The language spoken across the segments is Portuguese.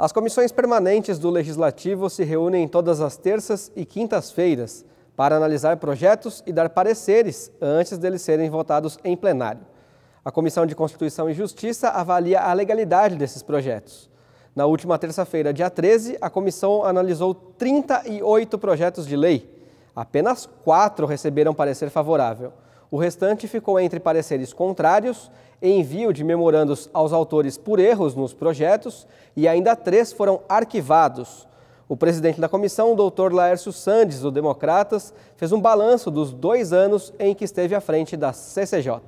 As comissões permanentes do Legislativo se reúnem todas as terças e quintas-feiras para analisar projetos e dar pareceres antes deles serem votados em plenário. A Comissão de Constituição e Justiça avalia a legalidade desses projetos. Na última terça-feira, dia 13, a comissão analisou 38 projetos de lei. Apenas quatro receberam parecer favorável. O restante ficou entre pareceres contrários, envio de memorandos aos autores por erros nos projetos e ainda três foram arquivados. O presidente da comissão, o doutor Laércio Sandes, do Democratas, fez um balanço dos dois anos em que esteve à frente da CCJ.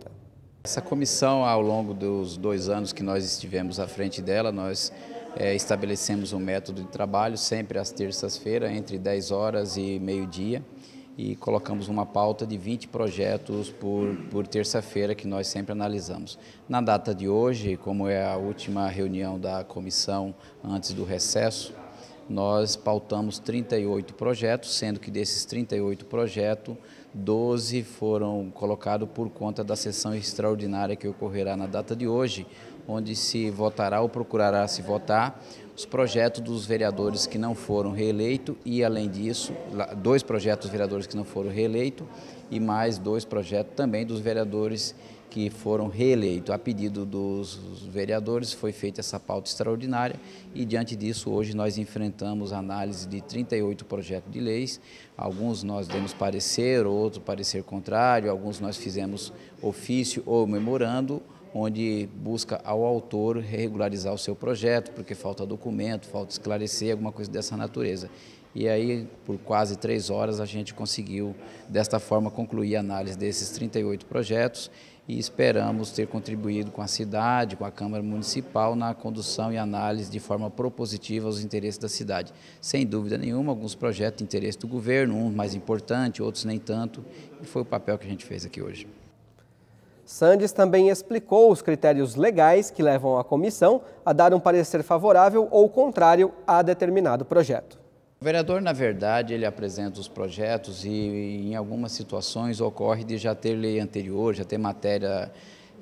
Essa comissão, ao longo dos dois anos que nós estivemos à frente dela, nós é, estabelecemos um método de trabalho sempre às terças-feiras, entre 10 horas e meio-dia e colocamos uma pauta de 20 projetos por, por terça-feira que nós sempre analisamos. Na data de hoje, como é a última reunião da comissão antes do recesso, nós pautamos 38 projetos, sendo que desses 38 projetos, 12 foram colocados por conta da sessão extraordinária que ocorrerá na data de hoje, onde se votará ou procurará se votar os projetos dos vereadores que não foram reeleitos e, além disso, dois projetos dos vereadores que não foram reeleitos e mais dois projetos também dos vereadores que foram reeleitos. A pedido dos vereadores foi feita essa pauta extraordinária e, diante disso, hoje nós enfrentamos a análise de 38 projetos de leis. Alguns nós demos parecer, outros parecer contrário, alguns nós fizemos ofício ou memorando, onde busca ao autor regularizar o seu projeto, porque falta documento, falta esclarecer, alguma coisa dessa natureza. E aí, por quase três horas, a gente conseguiu, desta forma, concluir a análise desses 38 projetos e esperamos ter contribuído com a cidade, com a Câmara Municipal, na condução e análise de forma propositiva aos interesses da cidade. Sem dúvida nenhuma, alguns projetos de interesse do governo, uns um mais importantes, outros nem tanto, e foi o papel que a gente fez aqui hoje. Sandes também explicou os critérios legais que levam a comissão a dar um parecer favorável ou contrário a determinado projeto. O vereador, na verdade, ele apresenta os projetos e, em algumas situações, ocorre de já ter lei anterior, já ter matéria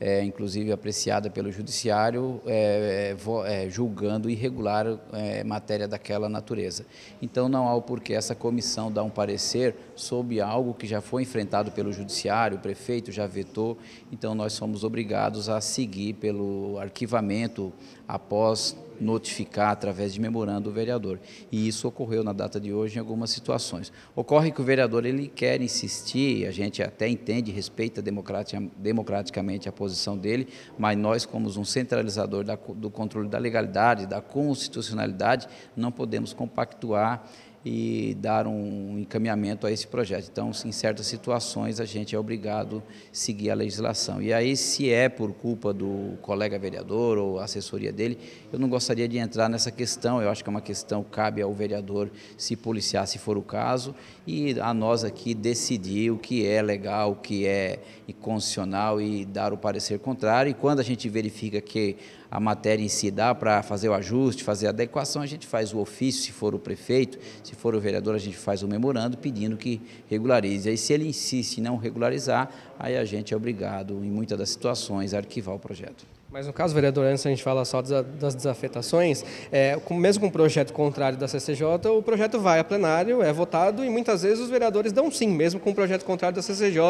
é, inclusive apreciada pelo judiciário, é, é, é julgando irregular é, matéria daquela natureza. Então não há o porquê essa comissão dar um parecer sobre algo que já foi enfrentado pelo judiciário, o prefeito já vetou, então nós somos obrigados a seguir pelo arquivamento após notificar através de memorando o vereador. E isso ocorreu na data de hoje em algumas situações. Ocorre que o vereador ele quer insistir, a gente até entende, respeita democraticamente a posição dele, mas nós, como um centralizador da, do controle da legalidade, da constitucionalidade, não podemos compactuar e dar um encaminhamento a esse projeto. Então, em certas situações, a gente é obrigado a seguir a legislação. E aí, se é por culpa do colega vereador ou assessoria dele, eu não gostaria de entrar nessa questão. Eu acho que é uma questão cabe ao vereador se policiar, se for o caso, e a nós aqui decidir o que é legal, o que é inconstitucional e dar o parecer contrário. E quando a gente verifica que a matéria em si dá para fazer o ajuste, fazer a adequação, a gente faz o ofício, se for o prefeito, se for o vereador, a gente faz o memorando pedindo que regularize. Aí se ele insiste em não regularizar, aí a gente é obrigado, em muitas das situações, a arquivar o projeto. Mas no caso, vereador, antes a gente fala só das desafetações, é, mesmo com o projeto contrário da CCJ, o projeto vai a plenário, é votado e muitas vezes os vereadores dão sim, mesmo com o projeto contrário da CCJ.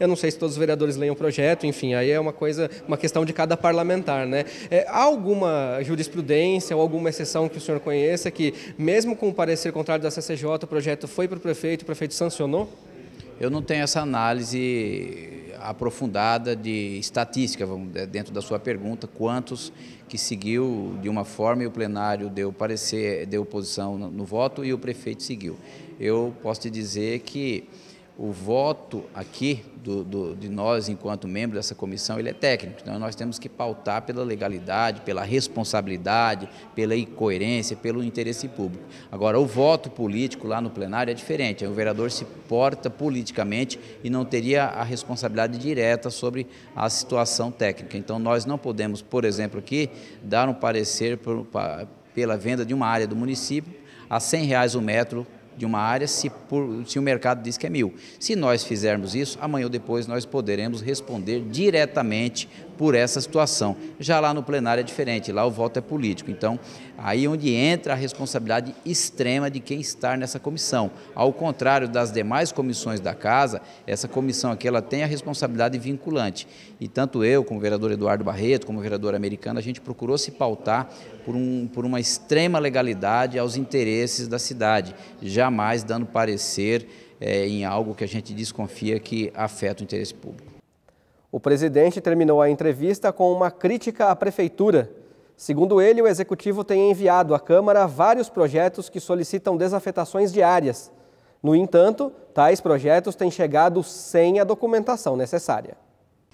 Eu não sei se todos os vereadores leem o projeto, enfim, aí é uma coisa, uma questão de cada parlamentar, né? É, há alguma jurisprudência ou alguma exceção que o senhor conheça que, mesmo com o parecer contrário da CCJ, o projeto foi para o prefeito, o prefeito sancionou? Eu não tenho essa análise aprofundada de estatística, dentro da sua pergunta, quantos que seguiu de uma forma e o plenário deu parecer, deu posição no voto e o prefeito seguiu. Eu posso te dizer que o voto aqui do, do, de nós, enquanto membro dessa comissão, ele é técnico. Então, nós temos que pautar pela legalidade, pela responsabilidade, pela incoerência, pelo interesse público. Agora, o voto político lá no plenário é diferente. O vereador se porta politicamente e não teria a responsabilidade direta sobre a situação técnica. Então, nós não podemos, por exemplo, aqui, dar um parecer por, pela venda de uma área do município a R$ reais o metro de uma área se, por, se o mercado diz que é mil. Se nós fizermos isso, amanhã ou depois nós poderemos responder diretamente por essa situação. Já lá no plenário é diferente, lá o voto é político. Então, aí é onde entra a responsabilidade extrema de quem está nessa comissão. Ao contrário das demais comissões da casa, essa comissão aqui ela tem a responsabilidade vinculante. E tanto eu, como o vereador Eduardo Barreto, como o vereador americano, a gente procurou se pautar por, um, por uma extrema legalidade aos interesses da cidade, jamais dando parecer é, em algo que a gente desconfia que afeta o interesse público. O presidente terminou a entrevista com uma crítica à prefeitura. Segundo ele, o executivo tem enviado à Câmara vários projetos que solicitam desafetações diárias. No entanto, tais projetos têm chegado sem a documentação necessária.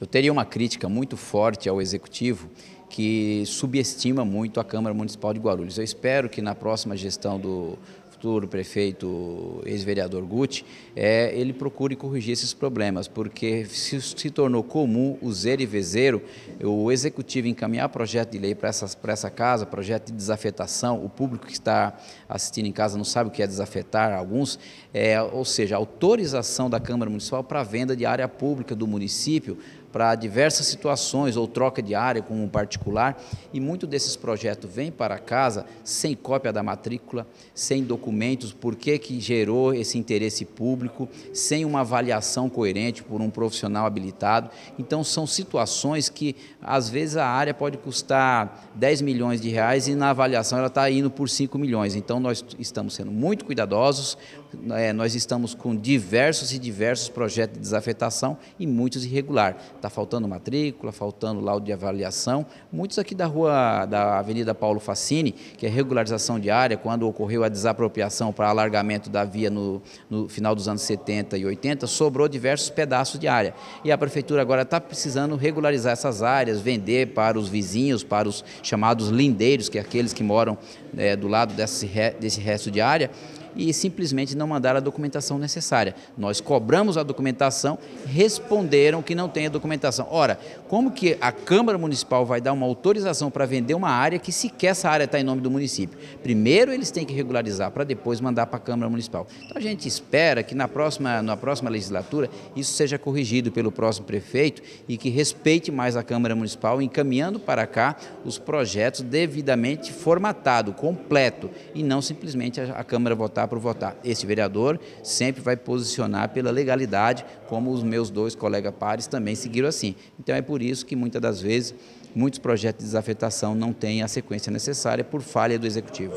Eu teria uma crítica muito forte ao executivo que subestima muito a Câmara Municipal de Guarulhos. Eu espero que na próxima gestão do futuro prefeito, ex-vereador Guti, é, ele procure corrigir esses problemas, porque se, se tornou comum o zero e vezeiro, o executivo encaminhar projeto de lei para essa, essa casa, projeto de desafetação, o público que está assistindo em casa não sabe o que é desafetar, alguns, é, ou seja, autorização da Câmara Municipal para venda de área pública do município para diversas situações ou troca de área com um particular e muito desses projetos vem para casa sem cópia da matrícula, sem documentos, por que que gerou esse interesse público, sem uma avaliação coerente por um profissional habilitado. Então são situações que às vezes a área pode custar 10 milhões de reais e na avaliação ela está indo por 5 milhões. Então nós estamos sendo muito cuidadosos, é, nós estamos com diversos e diversos projetos de desafetação e muitos irregular. Está faltando matrícula, faltando laudo de avaliação. Muitos aqui da rua, da Avenida Paulo Facini, que é regularização de área, quando ocorreu a desapropriação para alargamento da via no, no final dos anos 70 e 80, sobrou diversos pedaços de área. E a prefeitura agora está precisando regularizar essas áreas, vender para os vizinhos, para os chamados lindeiros, que é aqueles que moram é, do lado desse, desse resto de área e simplesmente não mandaram a documentação necessária. Nós cobramos a documentação, responderam que não tem a documentação. Ora, como que a Câmara Municipal vai dar uma autorização para vender uma área que sequer essa área está em nome do município? Primeiro eles têm que regularizar para depois mandar para a Câmara Municipal. Então a gente espera que na próxima, na próxima legislatura isso seja corrigido pelo próximo prefeito e que respeite mais a Câmara Municipal, encaminhando para cá os projetos devidamente formatados, completo, e não simplesmente a Câmara votar votar por votar. Este vereador sempre vai posicionar pela legalidade, como os meus dois colegas pares também seguiram assim. Então é por isso que muitas das vezes muitos projetos de desafetação não têm a sequência necessária por falha do executivo.